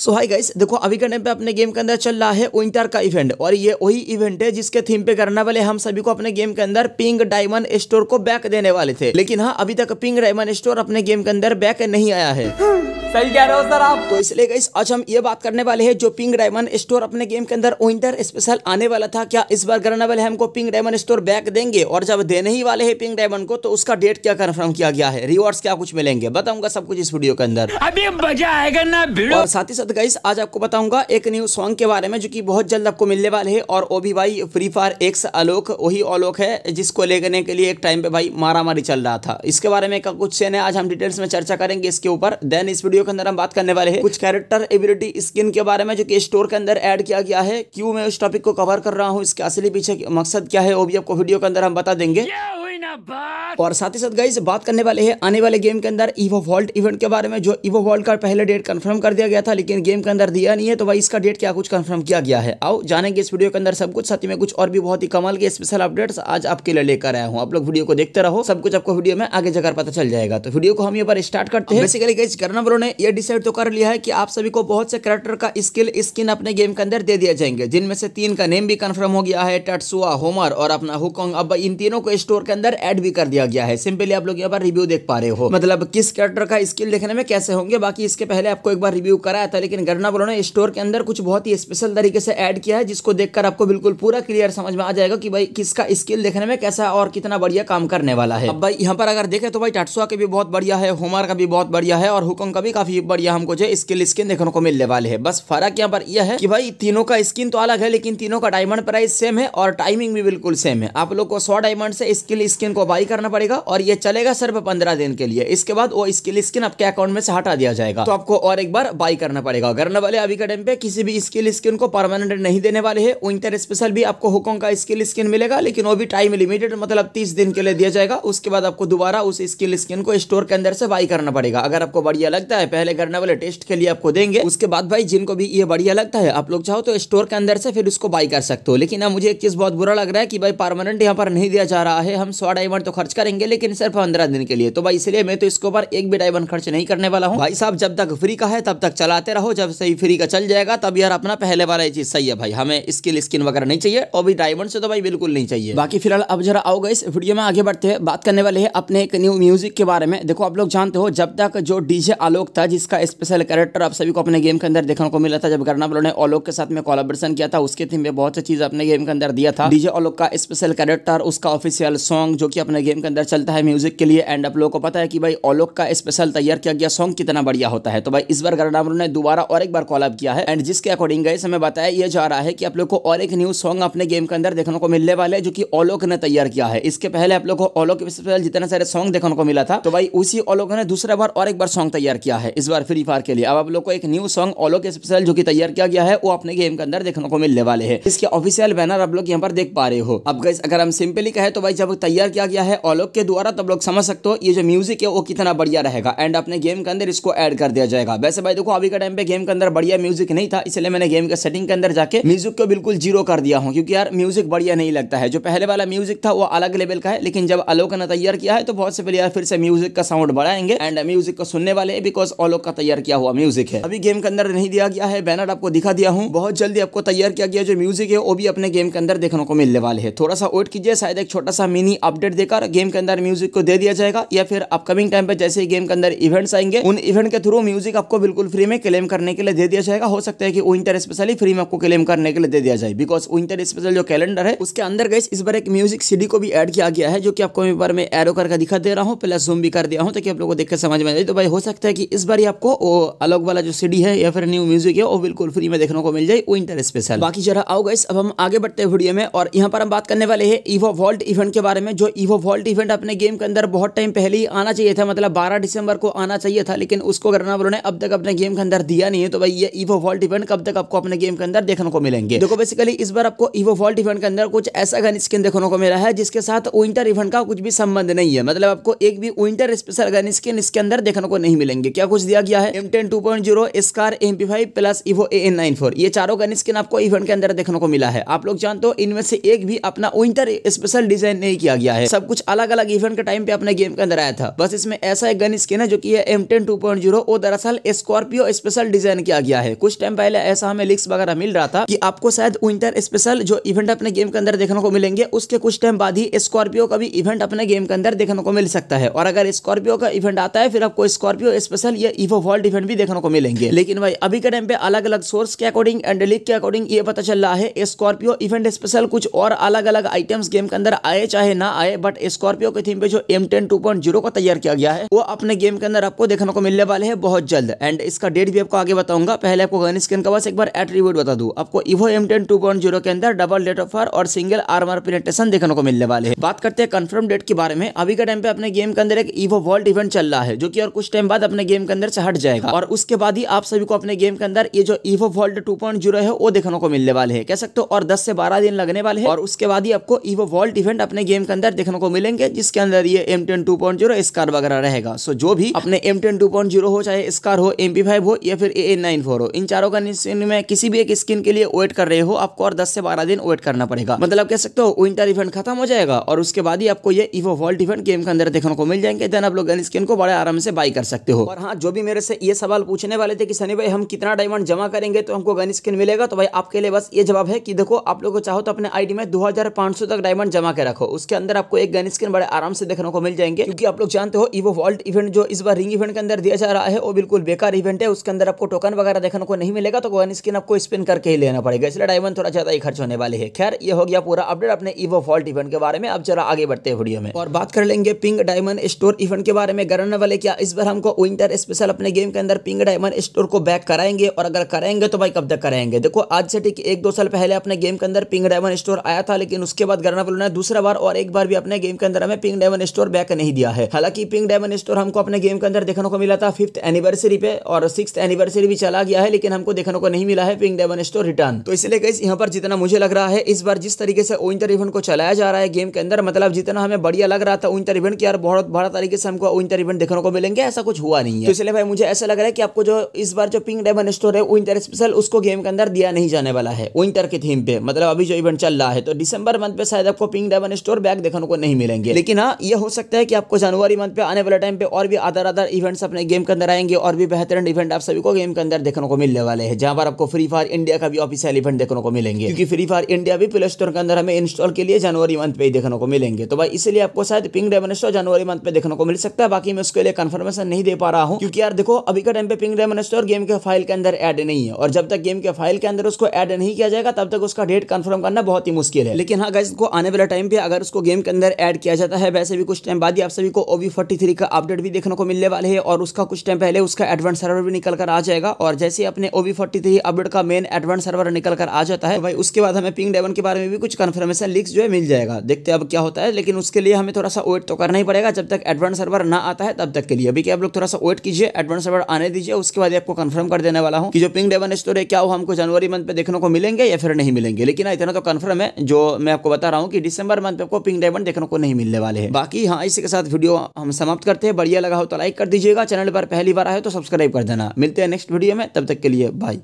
सो high guys देखो अभी के टाइम पे अपने गेम के अंदर चल रहा है विंटर का इवेंट और ये वही इवेंट है जिसके थीम पे करने वाले हम सभी को अपने गेम के अंदर पिंग डायमंड स्टोर को बैक देने वाले थे लेकिन हाँ अभी तक पिंग डायमंड स्टोर अपने गेम के अंदर बैक नहीं आया है सही कह रहे हो सर आप तो इसलिए गाइस आज हम ये बात करने वाले हैं जो पिंग डायमंड स्टोर अपने गेम के अंदर विंटर स्पेशल आने वाला था क्या इस बार करने वाले हमको पिंग डायमंड स्टोर बैक देंगे और जब देने ही वाले हैं पिंग डायमंड को तो उसका डेट क्या कन्फर्म किया गया है रिवॉर्ड्स क्या कुछ मिलेंगे बताऊंगा सब कुछ इस वीडियो के अंदर अभी मजा आएगा ना और साथ ही साथ साथ गाइस आज आपको बताऊंगा एक न्यू सॉन्ग के बारे में जो कि बहुत जल्द आपको मिलने वाले है और वो भी भाई फ्री फायर एक्स आलोक वही आलोक है जिसको लेने के लिए एक टाइम पे भाई मारा मारी चल रहा था इसके बारे में का कुछ सीन है आज हम डिटेल्स में चर्चा करेंगे इसके ऊपर देन इस वीडियो के अंदर हम बात करने वाले हैं कुछ कैरेक्टर एबिलिटी स्किन के बारे में जो कि स्टोर के अंदर एड किया गया है क्यों मैं उस टॉपिक को कवर कर रहा हूँ इसके असली पीछे मकसद क्या है वो भी आपको वीडियो के अंदर हम बता देंगे और साथ ही साथ गई बात करने वाले हैं आने वाले गेम के अंदर इवो वॉल्ट इवेंट के बारे में जो इवो वॉल्ट का पहले डेट कंफर्म कर दिया गया था लेकिन गेम के अंदर दिया नहीं है तो भाई इसका डेट क्या कुछ कंफर्म किया गया है आओ जानेंगे इस वीडियो के अंदर सब कुछ साथ में कुछ और भी बहुत ही कमाल के स्पेशल अपडेट्स आज आपके लिए लेकर आया हूँ आप लोग वीडियो को देखते रहो सब कुछ आपको वीडियो में आगे जगह पता चल जाएगा तो वीडियो को हम ये बार स्टार्ट करते हैं बेसिकली गाइज करना ने यह डिसाइड तो कर लिया है कि आप सभी को बहुत से करेक्टर का स्किल स्किन अपने गेम के अंदर दे दिया जाएंगे जिनमें से तीन का नेम भी कंफर्म हो गया है टटसुआ होमर और अपना हुकोंग अब इन तीनों को स्टोर के अंदर ऐड भी कर दिया गया है सिंपली आप लोग यहाँ पर रिव्यू देख पा रहे हो मतलब किस कैरेक्टर का स्किल देखने में कैसे होंगे बाकी इसके पहले आपको एक बार रिव्यू कराया था लेकिन गर्ना बोलो ने स्टोर के अंदर कुछ बहुत ही स्पेशल तरीके से ऐड किया है जिसको देखकर आपको बिल्कुल पूरा क्लियर समझ में आ जाएगा कि भाई किसका स्किल देखने में कैसा और कितना बढ़िया काम करने वाला है अब भाई यहाँ पर अगर देखे तो भाई टाटसुआ के भी बहुत बढ़िया है होमर का भी बहुत बढ़िया है और हुकम का भी काफी बढ़िया हमको जो स्किल स्किन देखने को मिलने वाले है बस फर्क यहाँ पर यह है कि भाई तीनों का स्किन तो अलग है लेकिन तीनों का डायमंड प्राइस सेम है और टाइमिंग भी बिल्कुल सेम है आप लोग को सौ डायमंड से स्किल स्किन इनको को बाई करना पड़ेगा और ये चलेगा सिर्फ पंद्रह दिन के लिए इसके बाद वो स्किल स्किन आपके अकाउंट में से हटा दिया जाएगा तो आपको और एक बार बाई करना पड़ेगा करने वाले अभी के टाइम पे किसी भी स्किल स्किन को परमानेंट नहीं देने वाले है विंटर स्पेशल भी आपको हुक्म का स्किल स्किन मिलेगा लेकिन वो भी टाइम लिमिटेड मतलब तीस दिन के लिए दिया जाएगा उसके बाद आपको दोबारा उस स्किल स्किन को स्टोर के अंदर से बाई करना पड़ेगा अगर आपको बढ़िया लगता है पहले करने वाले टेस्ट के लिए आपको देंगे उसके बाद भाई जिनको भी ये बढ़िया लगता है आप लोग चाहो तो स्टोर के अंदर से फिर उसको बाई कर सकते हो लेकिन मुझे एक चीज बहुत बुरा लग रहा है कि भाई परमानेंट यहाँ पर नहीं दिया जा रहा है हम स्वाड डायमंड तो खर्च करेंगे लेकिन सिर्फ पंद्रह दिन के लिए तो भाई इसलिए मैं तो इसके ऊपर एक भी डायमंड खर्च नहीं करने वाला हूँ भाई साहब जब तक फ्री का है तब तक चलाते रहो जब सही फ्री का चल जाएगा तब यार अपना पहले वाला ये चीज सही है भाई हमें स्किल स्किन वगैरह नहीं चाहिए और भी डायमंड से तो भाई बिल्कुल नहीं चाहिए बाकी फिलहाल अब जरा आओगे इस वीडियो में आगे बढ़ते हैं बात करने वाले हैं अपने एक न्यू म्यूजिक के बारे में देखो आप लोग जानते हो जब तक जो डीजे आलोक था जिसका स्पेशल कैरेक्टर आप सभी को अपने गेम के अंदर देखने को मिला था जब करना ने आलोक के साथ में कोलाब्रेशन किया था उसके थीम में बहुत सी चीज अपने गेम के अंदर दिया था डीजे आलोक का स्पेशल कैरेक्टर उसका ऑफिशियल सॉन्ग जो कि अपने गेम के अंदर चलता है म्यूज़िक के लिए एंड आप लोगों को पता है कि भाई ओलोक का स्पेशल तैयार किया गया सॉन्ग कितना बढ़िया होता है तो भाई इस बार गरडामरू ने दोबारा और एक बार कॉल अप किया है एंड जिसके अकॉर्डिंग गए समय बताया यह जा रहा है कि आप लोग को और एक न्यू सॉन्ग अपने गेम के अंदर देखने को मिलने वाले जो कि ओलोक ने तैयार किया है इसके पहले आप लोग को ओलोक स्पेशल जितना सारे सॉन्ग देखने को मिला था तो भाई उसी ओलोक ने दूसरा बार और एक बार सॉन्ग तैयार किया है इस बार फ्री फायर के लिए अब आप लोग को एक न्यू सॉन्ग ओलोक स्पेशल जो की तैयार किया गया है वो अपने गेम के अंदर देखने को मिलने वाले है इसके ऑफिसियल बैनर आप लोग यहाँ पर देख पा रहे हो अब गई अगर हम सिंपली कहे तो भाई जब तैयार किया गया है ओलोक के द्वारा तब लोग समझ सकते हो ये जो म्यूजिक है वो कितना बढ़िया रहेगा एंड अपने गेम के अंदर इसको ऐड कर दिया जाएगा वैसे भाई देखो अभी के टाइम पे गेम के अंदर बढ़िया म्यूजिक नहीं था इसलिए मैंने गेम के सेटिंग के अंदर जाके म्यूजिक को बिल्कुल जीरो कर दिया हूँ क्योंकि यार म्यूजिक बढ़िया नहीं लगता है जो पहले वाला म्यूजिक था वो अलग लेवल का है लेकिन जब अलोक ने तैयार किया है तो बहुत से प्लेयर फिर से म्यूजिक का साउंड बढ़ाएंगे एंड म्यूजिक को सुनने वाले बिकॉज ओलोक का तैयार किया हुआ म्यूजिक है अभी गेम के अंदर नहीं दिया गया है बैनर आपको दिखा दिया हूँ बहुत जल्दी आपको तैयार किया गया जो म्यूजिक है वो भी अपने गेम के अंदर देखने को मिलने वाले है थोड़ा सा वेट कीजिए शायद एक छोटा सा मिनी अपडेट अपडेट देकर गेम के अंदर म्यूजिक को दे दिया जाएगा या फिर अपकमिंग टाइम पर जैसे ही गेम के अंदर इवेंट्स आएंगे उन इवेंट के थ्रू म्यूजिक आपको बिल्कुल फ्री में क्लेम करने के लिए दे दिया जाएगा हो सकता है कि विंटर स्पेशली फ्री में आपको क्लेम करने के लिए दे दिया जाए बिकॉज विंटर स्पेशल जो कैलेंडर है उसके अंदर गए इस बार एक म्यूजिक सीडी को भी एड किया गया है जो कि आपको बार मैं एरो करके दिखा दे रहा हूँ प्लस जूम भी कर दिया हूँ ताकि आप लोगों को देखकर समझ में आ जाए तो भाई हो सकता है कि इस बार आपको अलग वाला जो सीडी है या फिर न्यू म्यूजिक है वो बिल्कुल फ्री में देखने को मिल जाए विंटर स्पेशल बाकी जरा आओ गए अब हम आगे बढ़ते हैं वीडियो में और यहाँ पर हम बात करने वाले हैं ईवो वर्ल्ड इवेंट के बारे में जो ईवो वॉल्ट इवेंट अपने गेम के अंदर बहुत टाइम पहले ही आना चाहिए था मतलब बारह दिसंबर को आना चाहिए था लेकिन उसको करना उन्होंने अब तक अपने गेम के अंदर दिया नहीं है तो भाई ये ईवो वॉल्ट इवेंट कब तक आपको अपने गेम के अंदर देखने को मिलेंगे देखो बेसिकली इस बार आपको ईवो वॉल्ट इवेंट के अंदर कुछ ऐसा गन स्किन देखने को मिला है जिसके साथ विंटर इवेंट का कुछ भी संबंध नहीं है मतलब आपको एक भी विंटर स्पेशल गन स्किन इसके अंदर देखने को नहीं मिलेंगे क्या कुछ दिया गया है M ten two point zero SCAR M P five plus evo A N nine four ये चारों गन स्किन आपको इवेंट के अंदर देखने को मिला है आप लोग जानते हो इनमें से एक भी अपना विंटर स्पेशल डिजाइन नहीं किया गया है है सब कुछ अलग अलग इवेंट के टाइम पे अपने गेम के अंदर आया था बस इसमें ऐसा एक गन स्किन है जो की M ten two point zero दरअसल स्कॉर्पियो स्पेशल डिजाइन किया गया है कुछ टाइम पहले ऐसा हमें लिक्स वगैरह मिल रहा था की आपको शायद विंटर स्पेशल जो इवेंट अपने गेम के अंदर देखने को मिलेंगे उसके कुछ टाइम बाद ही स्कॉर्पियो का भी इवेंट अपने गेम के अंदर देखने को मिल सकता है और अगर स्कॉर्पियो का इवेंट आता है फिर आपको स्कॉर्पियो स्पेशल या इवो वर्ल्ड इवेंट भी देखने को मिलेंगे लेकिन भाई अभी के टाइम पे अलग अलग सोर्स के अकॉर्डिंग एंड लिक के अकॉर्डिंग ये पता चल रहा है स्कॉर्पियो इवेंट स्पेशल कुछ और अलग अलग आइटम्स गेम के अंदर आए चाहे ना आए है बट स्कॉर्पियो के थीम पे जो M ten two point zero का तैयार किया गया है वो अपने गेम के अंदर आपको देखने को मिलने वाले है बहुत जल्द एंड इसका डेट भी आपको आगे बताऊंगा पहले आपको गन स्किन का बस एक बार एट्रीब्यूट बता दू आपको evo M ten two point zero के अंदर डबल डेट ऑफर और सिंगल आर्मर पेनेट्रेशन देखने को मिलने वाले है बात करते हैं कन्फर्म डेट के बारे में अभी के टाइम पे अपने गेम के अंदर एक इवो वर्ल्ड इवेंट चल रहा है जो की और कुछ टाइम बाद अपने गेम के अंदर से हट जाएगा और उसके बाद ही आप सभी को अपने गेम के अंदर ये जो इवो वर्ल्ड टू है वो देखने को मिलने वाले है कह सकते हो और दस से बारह दिन लगने वाले हैं और उसके बाद ही आपको इवो वर्ल्ड इवेंट अपने गेम के अंदर देखने को मिलेंगे जिसके अंदर ये M ten two point zero SCAR वगैरह रहेगा सो जो भी अपने M ten two point zero हो चाहे स्कार हो एम पी फाइव हो या फिर ए नाइन फोर हो इन चारों का में किसी भी एक स्किन के लिए वेट कर रहे हो आपको और दस से बारह दिन वेट करना पड़ेगा मतलब कह सकते हो विंटर इवेंट खत्म हो जाएगा और उसके बाद ही आपको ये इवो वर्ल्ड इवेंट गेम के अंदर देखने को मिल जाएंगे देन आप लोग गन स्किन को बड़े आराम से बाई कर सकते हो और हाँ जो भी मेरे से ये सवाल पूछने वाले थे कि सनी भाई हम कितना डायमंड जमा करेंगे तो हमको गन स्किन मिलेगा तो भाई आपके लिए बस ये जवाब है कि देखो आप लोग चाहो तो अपने आईडी में दो तक डायमंड जमा के रखो उसके अंदर आप आपको एक गन स्किन बड़े आराम से देखने को मिल जाएंगे क्योंकि आप लोग जानते हो इवो वॉल्ट इवेंट जो इस बार रिंग इवेंट के अंदर दिया जा रहा है वो बिल्कुल बेकार इवेंट है उसके अंदर आपको टोकन वगैरह देखने को नहीं मिलेगा तो गन स्किन आपको स्पिन करके ही लेना पड़ेगा इसलिए डायमंड थोड़ा ज्यादा ही खर्च होने वाले है खैर ये हो गया पूरा अपडेट अपने इवो फॉल्ट इवेंट के बारे में अब जरा आगे बढ़ते हैं वीडियो में और बात कर लेंगे पिंग डायमंड स्टोर इवेंट के बारे में गरने वाले क्या इस बार हमको विंटर स्पेशल अपने गेम के अंदर पिंग डायमंड स्टोर को बैक कराएंगे और अगर कराएंगे तो भाई कब तक कराएंगे देखो आज से ठीक एक दो साल पहले अपने गेम के अंदर पिंग डायमंड स्टोर आया था लेकिन उसके बाद गरना वालों ने दूसरा बार और एक बार भी अपने गेम के अंदर हमें पिंक डायमंड स्टोर बैक नहीं दिया है हालांकि पिंक डायमंड स्टोर हमको अपने गेम के अंदर देखने को मिला था फिफ्थ एनिवर्सरी पे और सिक्स एनिवर्सरी भी चला गया है लेकिन हमको देखने को नहीं मिला है पिंक डायमंड स्टोर रिटर्न तो इसलिए गई यहाँ पर जितना मुझे लग रहा है इस बार जिस तरीके से विंटर इवेंट को चलाया जा रहा है गेम के अंदर मतलब जितना हमें बढ़िया लग रहा था विंटर इवेंट की यार बहुत बड़ा तरीके से हमको विंटर इवेंट देखने को मिलेंगे ऐसा कुछ हुआ नहीं है तो इसलिए भाई मुझे ऐसा लग रहा है कि आपको जो इस बार जो पिंक डायमंड स्टोर है विंटर स्पेशल उसको गेम के अंदर दिया नहीं जाने वाला है विंटर के थीम पे मतलब अभी जो इवेंट चल रहा है तो डिसंबर मंथ पे शायद आपको पिंक डायमंड स्टोर बैग देखने को को नहीं मिलेंगे लेकिन हाँ ये हो सकता है कि आपको जनवरी मंथ पे आने वाले टाइम पे और भी आधार आधार इवेंट्स अपने गेम के अंदर आएंगे और भी बेहतरीन इवेंट आप सभी को गेम के अंदर देखने को मिलने वाले हैं जहां पर आपको फ्री फायर इंडिया का भी ऑफिशियल इवेंट देखने को मिलेंगे क्योंकि फ्री फायर इंडिया भी प्ले स्टोर के अंदर हमें इंस्टॉल के लिए जनवरी मंथ पे ही देखने को मिलेंगे तो भाई इसलिए आपको शायद पिंक डायमंड स्टोर जनवरी मंथ पे देखने को मिल सकता है बाकी मैं उसके लिए कंफर्मेशन नहीं दे पा रहा हूँ क्योंकि यार देखो अभी का टाइम पे पिंक डायमंड स्टोर गेम के फाइल के अंदर एड नहीं है और जब तक गेम के फाइल के अंदर उसको एड नहीं किया जाएगा तब तक उसका डेट कन्फर्म करना बहुत ही मुश्किल है लेकिन हाँ गाइज आने वाले टाइम पे अगर उसको गेम के अंदर ऐड किया जाता है वैसे भी कुछ टाइम बाद ही आप सभी को ओ वी का अपडेट भी देखने को मिलने वाले हैं और उसका कुछ टाइम पहले उसका एडवांस सर्वर भी निकल कर आ जाएगा और जैसे अपने ओ वी अपडेट का मेन एडवांस सर्वर निकल कर आ जाता है तो भाई उसके बाद हमें पिंग डेवन के बारे में भी कुछ कन्फर्मेशन लिख जो है मिल जाएगा देखते अब क्या होता है लेकिन उसके लिए हमें थोड़ा सा वेट तो करना ही पड़ेगा जब तक एडवांस सर्वर ना आता है तब तक के लिए अभी आप लोग थोड़ा सा वेट कीजिए एडवांस सर्वर आने दीजिए उसके बाद आपको कन्फर्म कर देने वाला हूँ कि जो पिंग डेवन स्टोर है क्या वो हमको जनवरी मंथ पे देखने को मिलेंगे या फिर नहीं मिलेंगे लेकिन हाँ, इतना तो कन्फर्म है जो मैं आपको बता रहा हूँ कि डिसंबर मंथ पे आपको पिंग डेवन देखने को नहीं मिलने वाले हैं बाकी हाँ इसी के साथ वीडियो हम समाप्त करते हैं बढ़िया लगा हो तो लाइक कर दीजिएगा चैनल पर पहली बार आए तो सब्सक्राइब कर देना मिलते हैं नेक्स्ट वीडियो में तब तक के लिए बाय